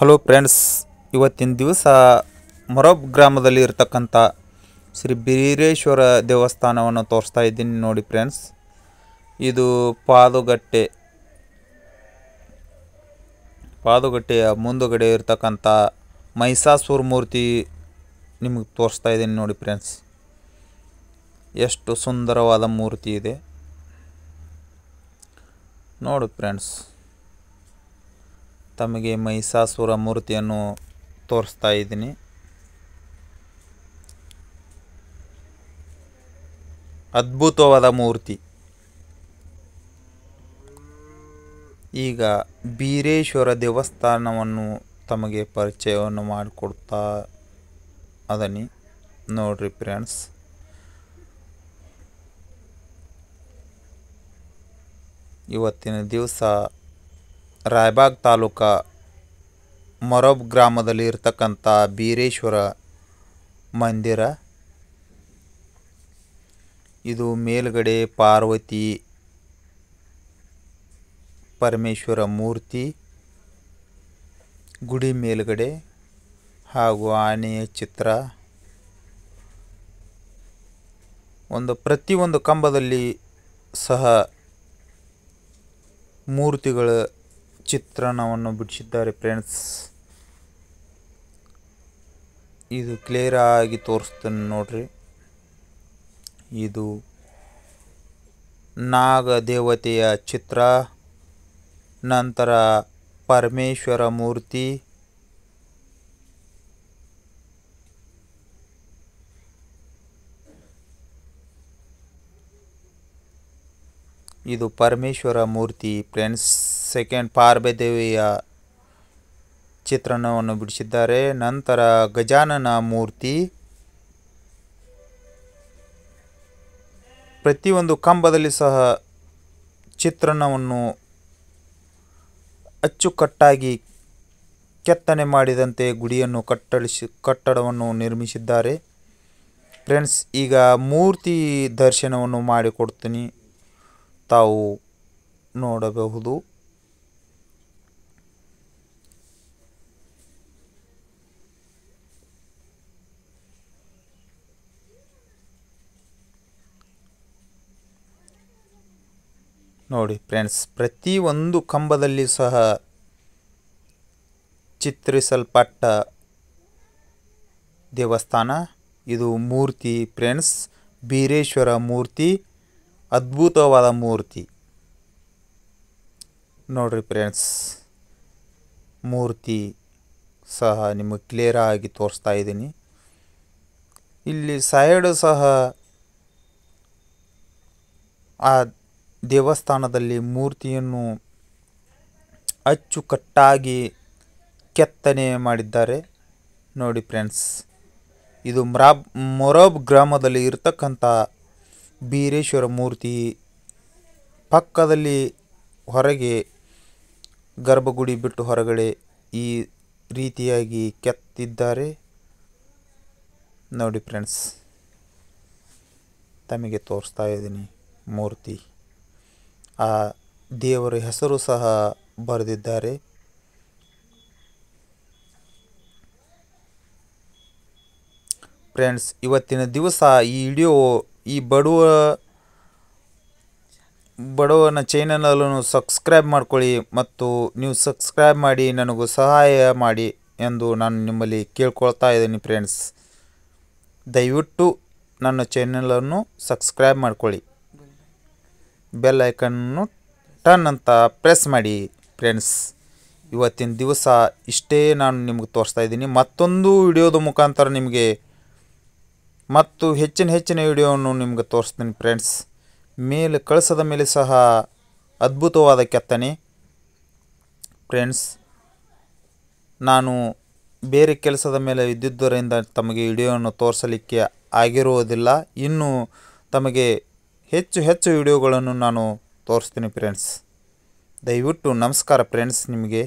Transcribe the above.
hello friends ಇವತ್ತಿನ ದಿವಸ ಮೊರಬ್ ಗ್ರಾಮದಲ್ಲಿ ಇರತಕ್ಕಂಥ ಶ್ರೀ ಬೀರೇಶ್ವರ ದೇವಸ್ಥಾನವನ್ನು ತೋರಿಸ್ತಾ ಇದ್ದೀನಿ ನೋಡಿ ಫ್ರೆಂಡ್ಸ್ ಇದು ಪಾದುಗಟ್ಟೆ ಪಾದುಗಟ್ಟೆಯ ಮುಂದುಗಡೆ ಇರತಕ್ಕಂಥ ಮಹಿಷಾಸುರ ಮೂರ್ತಿ ನಿಮಗೆ ತೋರಿಸ್ತಾ ಇದ್ದೀನಿ ನೋಡಿ ಫ್ರೆಂಡ್ಸ್ ಎಷ್ಟು ಸುಂದರವಾದ ಮೂರ್ತಿ ಇದೆ ನೋಡು ಫ್ರೆಂಡ್ಸ್ ತಮಗೆ ಮಹಿಷಾಸುರ ಮೂರ್ತಿಯನ್ನು ತೋರಿಸ್ತಾ ಇದ್ದೀನಿ ಅದ್ಭುತವಾದ ಮೂರ್ತಿ ಈಗ ಬೀರೇಶ್ವರ ದೇವಸ್ಥಾನವನ್ನು ತಮಗೆ ಪರಿಚಯವನ್ನು ಮಾಡಿಕೊಡ್ತಾ ಅದನಿ ನೋಡ್ರಿ ಫ್ರೆಂಡ್ಸ್ ಇವತ್ತಿನ ದಿವಸ ರಾಯಬಾಗ್ ತಾಲೂಕ ಮೊರಬ್ ಗ್ರಾಮದಲ್ಲಿ ಇರತಕ್ಕಂಥ ಬೀರೇಶ್ವರ ಮಂದಿರ ಇದು ಮೇಲ್ಗಡೆ ಪಾರ್ವತಿ ಪರಮೇಶ್ವರ ಮೂರ್ತಿ ಗುಡಿ ಮೇಲುಗಡೆ ಹಾಗೂ ಆನೆಯ ಚಿತ್ರ ಒಂದು ಪ್ರತಿಯೊಂದು ಕಂಬದಲ್ಲಿ ಸಹ ಮೂರ್ತಿಗಳು ಚಿತ್ರಣವನ್ನು ಬಿಡಿಸಿದ್ದಾರೆ ಫ್ರೆಂಡ್ಸ್ ಇದು ಕ್ಲಿಯರ್ ಆಗಿ ತೋರಿಸ್ತೇನೆ ನೋಡ್ರಿ ಇದು ನಾಗ ದೇವತೆಯ ಚಿತ್ರ ನಂತರ ಪರಮೇಶ್ವರ ಮೂರ್ತಿ ಇದು ಪರಮೇಶ್ವರ ಮೂರ್ತಿ ಫ್ರೆಂಡ್ಸ್ ಸೆಕೆಂಡ್ ದೇವಿಯ ಚಿತ್ರಣವನ್ನು ಬಿಡಿಸಿದ್ದಾರೆ ನಂತರ ಗಜಾನನ ಮೂರ್ತಿ ಪ್ರತಿಯೊಂದು ಕಂಬದಲ್ಲಿ ಸಹ ಚಿತ್ರಣವನ್ನು ಅಚ್ಚುಕಟ್ಟಾಗಿ ಕೆತ್ತನೆ ಮಾಡಿದಂತೆ ಗುಡಿಯನ್ನು ಕಟ್ಟಳಿಸಿ ಕಟ್ಟಡವನ್ನು ನಿರ್ಮಿಸಿದ್ದಾರೆ ಫ್ರೆಂಡ್ಸ್ ಈಗ ಮೂರ್ತಿ ದರ್ಶನವನ್ನು ಮಾಡಿಕೊಡ್ತೀನಿ ತಾವು ನೋಡಬಹುದು ನೋಡಿ ಫ್ರೆಂಡ್ಸ್ ಪ್ರತಿಯೊಂದು ಕಂಬದಲ್ಲಿ ಸಹ ಚಿತ್ರಿಸಲ್ಪಟ್ಟ ದೇವಸ್ಥಾನ ಇದು ಮೂರ್ತಿ ಫ್ರೆಂಡ್ಸ್ ಬೀರೇಶ್ವರ ಮೂರ್ತಿ ಅದ್ಭುತವಾದ ಮೂರ್ತಿ ನೋಡಿರಿ ಫ್ರೆಂಡ್ಸ್ ಮೂರ್ತಿ ಸಹ ನಿಮಗೆ ಕ್ಲಿಯರ್ ಆಗಿ ತೋರಿಸ್ತಾ ಇದ್ದೀನಿ ಇಲ್ಲಿ ಸೈಡ್ ಸಹ ಆ ದೇವಸ್ಥಾನದಲ್ಲಿ ಮೂರ್ತಿಯನ್ನು ಅಚ್ಚುಕಟ್ಟಾಗಿ ಕೆತ್ತನೆ ಮಾಡಿದ್ದಾರೆ ನೋಡಿ ಫ್ರೆಂಡ್ಸ್ ಇದು ಮ್ರಾಬ್ ಮೊರಬ್ ಗ್ರಾಮದಲ್ಲಿ ಇರತಕ್ಕಂಥ ಬೀರೇಶ್ವರ ಮೂರ್ತಿ ಪಕ್ಕದಲ್ಲಿ ಹೊರಗೆ ಗರ್ಭಗುಡಿ ಬಿಟ್ಟು ಹೊರಗಡೆ ಈ ರೀತಿಯಾಗಿ ಕೆತ್ತಿದ್ದಾರೆ ನೋಡಿ ಫ್ರೆಂಡ್ಸ್ ತಮಗೆ ತೋರಿಸ್ತಾ ಇದ್ದೀನಿ ಮೂರ್ತಿ ಆ ದೇವರ ಹೆಸರು ಸಹ ಬರೆದಿದ್ದಾರೆ ಫ್ರೆಂಡ್ಸ್ ಇವತ್ತಿನ ದಿವಸ ಈ ವಿಡಿಯೋ ಈ ಬಡವ ಬಡವನ ಚೈನಲಲ್ಲೂ ಸಬ್ಸ್ಕ್ರೈಬ್ ಮಾಡಿಕೊಳ್ಳಿ ಮತ್ತು ನೀವು ಸಬ್ಸ್ಕ್ರೈಬ್ ಮಾಡಿ ನನಗೂ ಸಹಾಯ ಮಾಡಿ ಎಂದು ನಾನು ನಿಮ್ಮಲ್ಲಿ ಕೇಳ್ಕೊಳ್ತಾ ಇದ್ದೀನಿ ಫ್ರೆಂಡ್ಸ್ ದಯವಿಟ್ಟು ನನ್ನ ಚಾನಲನ್ನು ಸಬ್ಸ್ಕ್ರೈಬ್ ಮಾಡಿಕೊಳ್ಳಿ ಬೆಲ್ ಐಕನ್ನು ಟನ್ ಅಂತ ಪ್ರೆಸ್ ಮಾಡಿ ಫ್ರೆಂಡ್ಸ್ ಇವತ್ತಿನ ದಿವಸ ಇಷ್ಟೇ ನಾನು ನಿಮ್ಗೆ ತೋರಿಸ್ತಾ ಇದ್ದೀನಿ ಮತ್ತೊಂದು ವಿಡಿಯೋದ ಮುಖಾಂತರ ನಿಮಗೆ ಮತ್ತು ಹೆಚ್ಚಿನ ಹೆಚ್ಚಿನ ವಿಡಿಯೋವನ್ನು ನಿಮಗೆ ತೋರಿಸ್ತೀನಿ ಫ್ರೆಂಡ್ಸ್ ಮೇಲೆ ಕಳಿಸದ ಮೇಲೆ ಸಹ ಅದ್ಭುತವಾದ ಕೆತ್ತನೆ ಫ್ರೆಂಡ್ಸ್ ನಾನು ಬೇರೆ ಕೆಲಸದ ಮೇಲೆ ಇದ್ದಿದ್ದರಿಂದ ತಮಗೆ ವಿಡಿಯೋವನ್ನು ತೋರಿಸಲಿಕ್ಕೆ ಆಗಿರುವುದಿಲ್ಲ ಇನ್ನು ತಮಗೆ ಹೆಚ್ಚು ಹೆಚ್ಚು ವಿಡಿಯೋಗಳನ್ನು ನಾನು ತೋರಿಸ್ತೀನಿ ಫ್ರೆಂಡ್ಸ್ ದಯವಿಟ್ಟು ನಮಸ್ಕಾರ ಫ್ರೆಂಡ್ಸ್ ನಿಮಗೆ